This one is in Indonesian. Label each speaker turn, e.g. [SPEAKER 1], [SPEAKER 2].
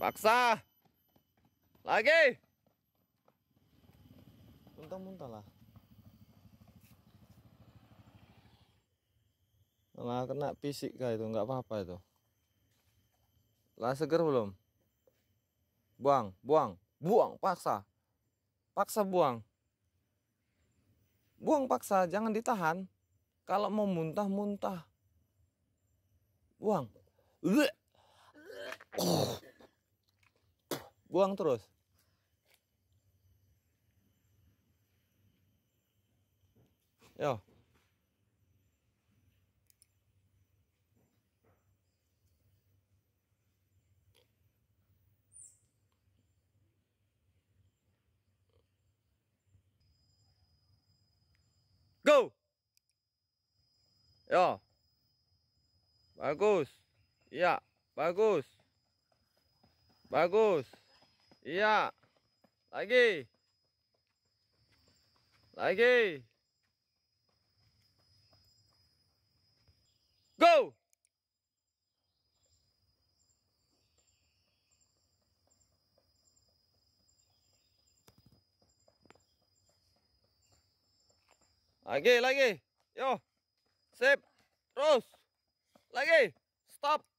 [SPEAKER 1] Paksa. Lagi. Muntah-muntah lah.
[SPEAKER 2] Nah, kena fisik kah itu nggak apa-apa itu. Lah seger belum? Buang, buang, buang, paksa.
[SPEAKER 1] Paksa buang. Buang paksa, jangan ditahan. Kalau mau muntah-muntah. Buang. Uuh buang terus yo
[SPEAKER 3] go yo bagus ya bagus bagus Iya. Lagi. Lagi. Go. Lagi, lagi. Yo.
[SPEAKER 4] Sip. Terus. Lagi. Stop.